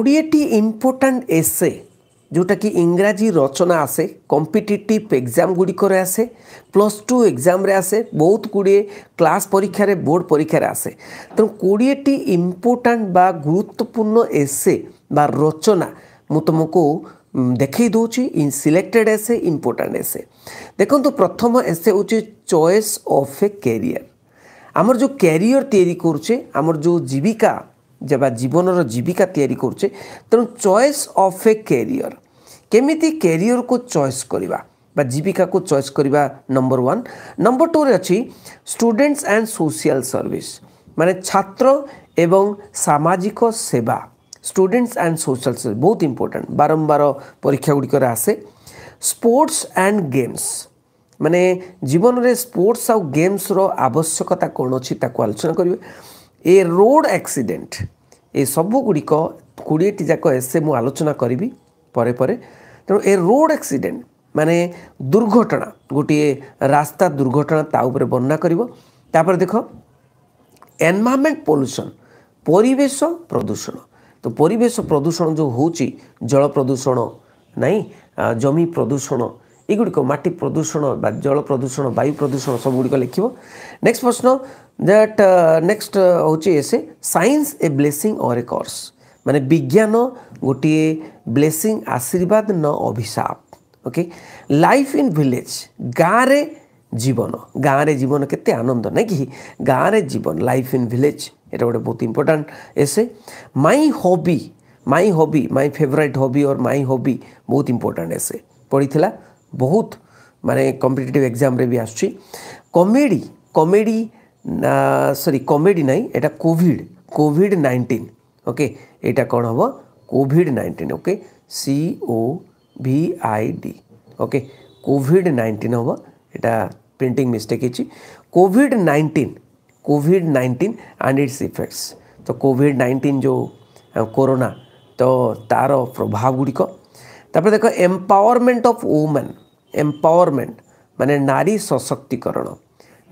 କୋଡ଼ିଏଟି important ଏସେ ଯେଉଁଟାକି ଇଂରାଜୀ ରଚନା ଆସେ କମ୍ପିଟିଟିଭ୍ ଏକ୍ଜାମ୍ ଗୁଡ଼ିକରେ ଆସେ ପ୍ଲସ୍ ଟୁ ଏକ୍ଜାମ୍ରେ ଆସେ ବହୁତ ଗୁଡ଼ିଏ କ୍ଲାସ୍ ପରୀକ୍ଷାରେ ବୋର୍ଡ଼ ପରୀକ୍ଷାରେ ଆସେ ତେଣୁ କୋଡ଼ିଏଟି ଇମ୍ପୋର୍ଟାଣ୍ଟ ବା ଗୁରୁତ୍ୱପୂର୍ଣ୍ଣ ଏସେ ବା ରଚନା ମୁଁ ତୁମକୁ ଦେଖେଇ ଦେଉଛି ସିଲେକ୍ଟେଡ଼ ଏସେ ଇମ୍ପୋର୍ଟାଣ୍ଟ ଏସେ ଦେଖନ୍ତୁ ପ୍ରଥମ ଏସେ ହେଉଛି ଚଏସ୍ ଅଫ୍ ଏ କ୍ୟାରିୟର ଆମର ଯେଉଁ କ୍ୟାରିୟର ତିଆରି କରୁଛେ ଆମର ଯେଉଁ ଜୀବିକା বা জীবনর জীবিকা তৈরি করছে তেমন চয়েস অফ এ ক্যারিয়র কেমিতি ক্যারিয়রকু চয়েস করা বা জীবিকাকু চয়েস করা নম্বর ওয়ান নম্বর টুরে আছে স্টুডেন্টস অ্যান্ড সোশিয়াল সর্ভিস মানে ছাত্র এবং সামাজিক সেবা স্টুডেন্টস অ্যান্ড সোশিয়াল সার্ভিস বহুত ইম্পর্টাট বারম্বার পরীক্ষাগুড়িকরে আসে স্পোর্টস অ্যান্ড গেমস মানে জীবনরে স্পোর্টস আউ গেমসর আবশ্যকতা কোণ অছি তাকে আলোচনা করবে ଏ ରୋଡ଼୍ ଆକ୍ସିଡେଣ୍ଟ ଏସବୁ ଗୁଡ଼ିକ କୋଡ଼ିଏଟି ଯାକ ଏସେ ମୁଁ ଆଲୋଚନା କରିବି ପରେ ପରେ ତେଣୁ ଏ ରୋଡ଼୍ ଆକ୍ସିଡେଣ୍ଟ ମାନେ ଦୁର୍ଘଟଣା ଗୋଟିଏ ରାସ୍ତା ଦୁର୍ଘଟଣା ତା ଉପରେ ବର୍ଣ୍ଣନା କରିବ ତାପରେ ଦେଖ ଏନ୍ଭାରମେଣ୍ଟ ପଲ୍ୟୁସନ୍ ପରିବେଶ ପ୍ରଦୂଷଣ ତ ପରିବେଶ ପ୍ରଦୂଷଣ ଯେଉଁ ହେଉଛି ଜଳ ପ୍ରଦୂଷଣ ନାହିଁ ଜମି ପ୍ରଦୂଷଣ ଏଗୁଡ଼ିକ ମାଟି ପ୍ରଦୂଷଣ ବା ଜଳ ପ୍ରଦୂଷଣ ବାୟୁ ପ୍ରଦୂଷଣ ସବୁଗୁଡ଼ିକ ଲେଖିବ ନେକ୍ସଟ ପ୍ରଶ୍ନ ଦ୍ୟାଟ୍ ନେକ୍ସଟ ହେଉଛି essay science a blessing or a curse ମାନେ ବିଜ୍ଞାନ ଗୋଟିଏ ବ୍ଲେସିଂ ଆଶୀର୍ବାଦ ନ ଅଭିଶାପ ଓକେ ଲାଇଫ୍ ଇନ୍ ଭିଲେଜ ଗାଁରେ ଜୀବନ ଗାଁରେ ଜୀବନ କେତେ ଆନନ୍ଦ ନାଇଁ କି ଗାଁରେ ଜୀବନ ଲାଇଫ୍ ଇନ୍ ଭିଲେଜ এটা গোটে বহুত ইম্পর্টাট এসে মাই হবি মাই হবি মাই ফেভরাইট হবি অর মাই হবি বহুত ইম্পর্টাট এসে পড়িলা ବହୁତ ମାନେ କମ୍ପିଟେଟିଭ୍ ଏକ୍ଜାମ୍ରେ ବି ଆସୁଛି କମେଡ଼ି କମେଡ଼ି ସରି କମେଡ଼ି ନାହିଁ ଏଇଟା କୋଭିଡ଼ କୋଭିଡ଼ ନାଇଣ୍ଟିନ୍ ଓକେ ଏଇଟା କ'ଣ ହେବ COVID nineteen okay C O V I D okay COVID nineteen ହେବ ଏଇଟା ପ୍ରିଣ୍ଟିଂ ମିଷ୍ଟେକ୍ ହେଇଛି COVID nineteen COVID nineteen and its effects ତ କୋଭିଡ଼ ନାଇଣ୍ଟିନ୍ ଯେଉଁ କରୋନା ତ ତା'ର ପ୍ରଭାବ ଗୁଡ଼ିକ तापर देख एमपावरमेंट ऑफ वुमेन एमपावरमेंट माने नारी सशक्तिकरण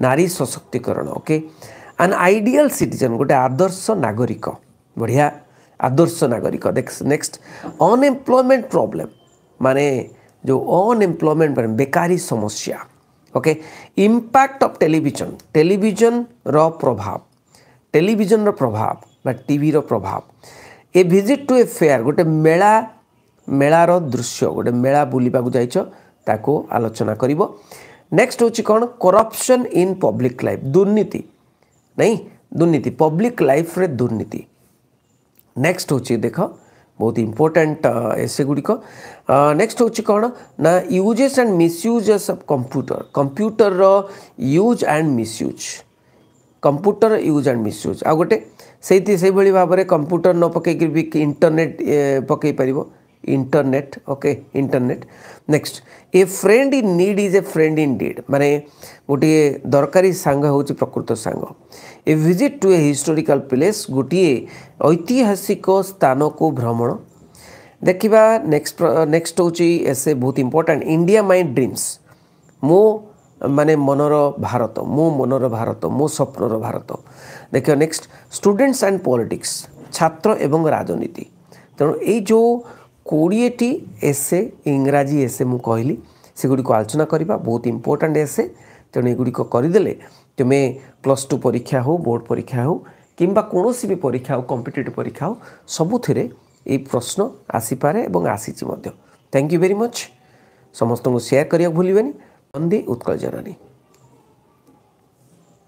नारी सशक्तिकरण ओके एंड आइडियल सिटीजन गोटे आदर्श नागरिक बढ़िया आदर्श नागरिक नेक्स्ट अनएम्प्लयमेंट प्रॉब्लम माने जो अनएम्प्लयमेंट मैं बेकारी समस्या okay impact of television television रो प्रभाव टेलीविजन रो प्रभाव टीवी रो प्रभाव a visit to a fair गोटे मेला मेलार दृश्य गोटे मेला बुलाक जाको आलोचना कर नेक्स्ट हूँ कौन करपसन इन पब्लिक लाइफ दुर्नीति नहीं दुर्नीति पब्लिक लाइफ रे दुर्नीति नेक्स्ट हूँ देख बहुत इम्पोर्टाट एसे गुड़िक नेक्स्ट हूँ कौन ना uses and misuse of computer computer use and misuse computer use and misuse आ गए से भाव कंप्यूटर न पकईकर इंटरनेट पकई पार internet okay internet next a friend in need is a friend in deed माने गोटे दरकारी सांग हूँ प्रकृत सांग a visit to a historical place गोटे ऐतिहासिक स्थान को भ्रमण देखा नेक्स्ट नेक्स्ट हूँ एसे बहुत इंपोर्टाट इंडिया माइ ड्रीम्स मो माने मनर भारत मो मनर भारत मो स्वप्नर भारत देख नेक्स्ट स्टूडेंट्स एंड पॉलिटिक्स छात्र एवं राजनीति तेणु ये କୋଡ଼ିଏଟି ଏସେ ଇଂରାଜୀ ଏସେ ମୁଁ କହିଲି ସେଗୁଡ଼ିକୁ ଆଲୋଚନା କରିବା ବହୁତ ଇମ୍ପୋର୍ଟାଣ୍ଟ ଏସେ ତେଣୁ ଏଗୁଡ଼ିକ କରିଦେଲେ ତୁମେ ପ୍ଲସ୍ ଟୁ ପରୀକ୍ଷା ହେଉ ବୋର୍ଡ଼ ପରୀକ୍ଷା ହେଉ କିମ୍ବା କୌଣସି ବି ପରୀକ୍ଷା ହେଉ କମ୍ପିଟେଟିଭ୍ ପରୀକ୍ଷା ହେଉ ସବୁଥିରେ ଏଇ ପ୍ରଶ୍ନ ଆସିପାରେ ଏବଂ ଆସିଛି ମଧ୍ୟ ଥ୍ୟାଙ୍କ ୟୁ ଭେରି ମଚ୍ ସମସ୍ତଙ୍କୁ ସେୟାର କରିବାକୁ ଭୁଲିବେନି ନନ୍ଦୀ ଉତ୍କଳ ଜନନୀ